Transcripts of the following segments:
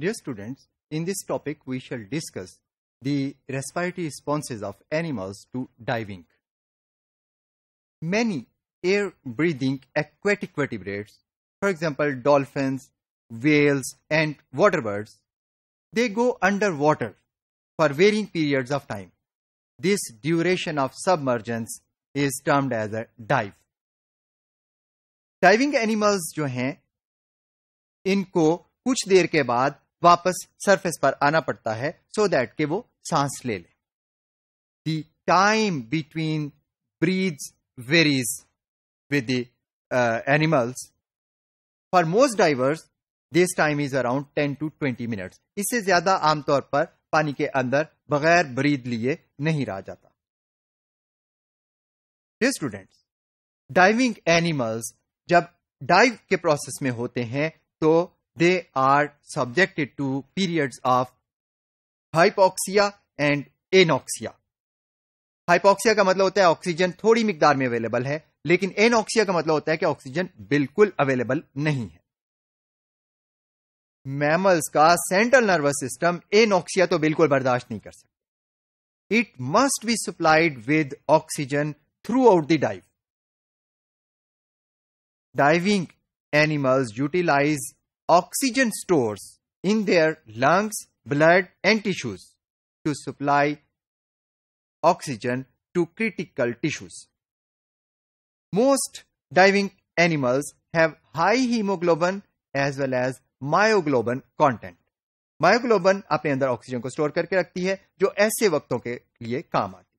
Dear students, in this topic we shall discuss the respiratory responses of animals to diving. Many air-breathing aquatic vertebrates, for example dolphins, whales and waterbirds, they go underwater for varying periods of time. This duration of submergence is termed as a dive. Diving animals, जो हैं इनको कुछ देर के बाद वापस surface पर आना पड़ता है सो so दैट के वो सांस ले ले time between breaths varies with animals for most divers this time is around ten to twenty minutes इससे ज्यादा आमतौर पर पानी के अंदर बगैर ब्रीद लिए नहीं रहा जाता स्टूडेंट डाइविंग एनिमल्स जब डाइव के प्रोसेस में होते हैं तो they are subjected to periods of hypoxia and anoxia hypoxia का मतलब होता है ऑक्सीजन थोड़ी मिकदार में अवेलेबल है लेकिन एनॉक्सिया का मतलब होता है कि ऑक्सीजन बिल्कुल अवेलेबल नहीं है मैमल्स का सेंट्रल नर्वस सिस्टम एनॉक्सिया तो बिल्कुल बर्दाश्त नहीं कर सकता it must be supplied with oxygen throughout the dive diving animals utilize oxygen stores in their lungs, blood, and tissues to supply oxygen to critical tissues. Most diving animals have high hemoglobin as well as myoglobin content. Myoglobin अपने अंदर oxygen को store करके रखती है जो ऐसे वक्तों के लिए काम आती है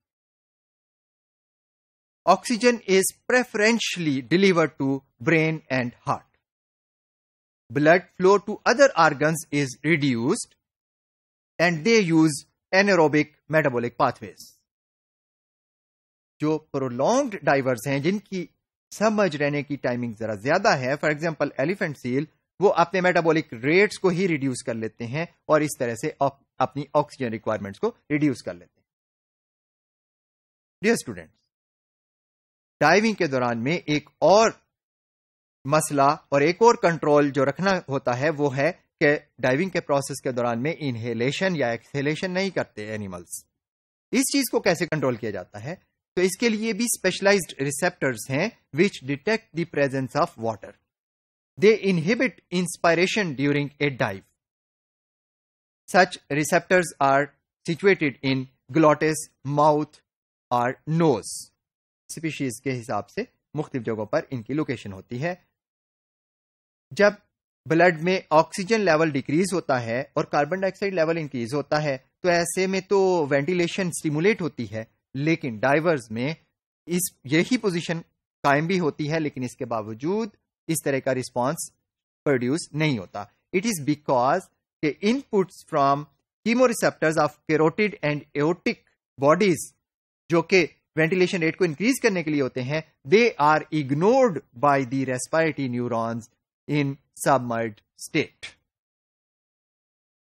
oxygen is preferentially delivered to brain and heart blood flow to other organs is reduced and they use anaerobic metabolic pathways. जो प्रोलॉन्ग डाइवर्स हैं जिनकी समझ रहने की टाइमिंग जरा ज्यादा है फॉर एग्जाम्पल एलिफेंट सील वो अपने मेटाबॉलिक रेट्स को ही रिड्यूस कर लेते हैं और इस तरह से अप, अपनी ऑक्सीजन रिक्वायरमेंट्स को रिड्यूस कर लेते हैं डियर स्टूडेंट्स डाइविंग के दौरान में एक और मसला और एक और कंट्रोल जो रखना होता है वो है कि डाइविंग के प्रोसेस के दौरान में इनहेलेशन या एक्सहेलेशन नहीं करते एनिमल्स इस चीज को कैसे कंट्रोल किया जाता है तो इसके लिए भी स्पेशलाइज्ड रिसेप्टर्स हैं which detect the presence of water they inhibit inspiration during a dive such receptors are situated in glottis mouth और नोस स्पीशीज के हिसाब से मुख्तलिफ जगहों पर इनकी लोकेशन होती है जब ब्लड में ऑक्सीजन लेवल डिक्रीज होता है और कार्बन डाइऑक्साइड लेवल इंक्रीज होता है तो ऐसे में तो वेंटिलेशन स्टिमुलेट होती है लेकिन डाइवर्स में इस यही पोजीशन कायम भी होती है लेकिन इसके बावजूद इस तरह का रिस्पांस प्रोड्यूस नहीं होता इट इज बिकॉज के inputs from chemoreceptors of carotid and aortic bodies जो कि वेंटिलेशन रेट को इंक्रीज करने के लिए होते हैं they are ignored by the respiratory neurons in submerged state.